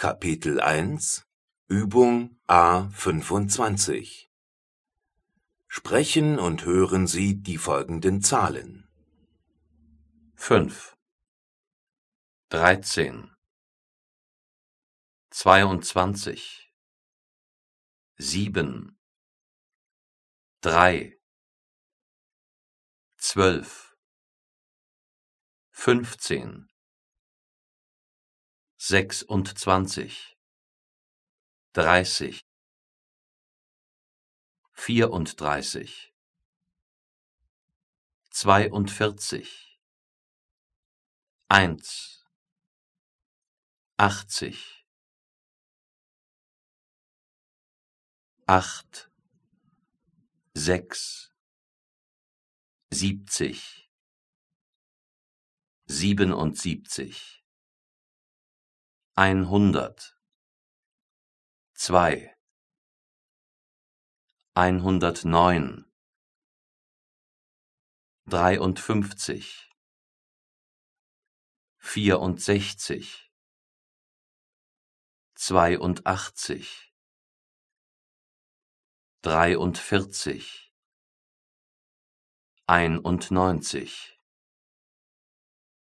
Kapitel 1 Übung A25 Sprechen und hören Sie die folgenden Zahlen. 5 13 22 7 3 12 15 sechsundzwanzig, dreißig, vierunddreißig, zweiundvierzig, eins, achtzig, acht, sechs, siebzig, siebenundsiebzig einhundert zwei einhundertneun dreiundfünfzig vierundsechzig zweiundachtzig dreiundvierzig einundneunzig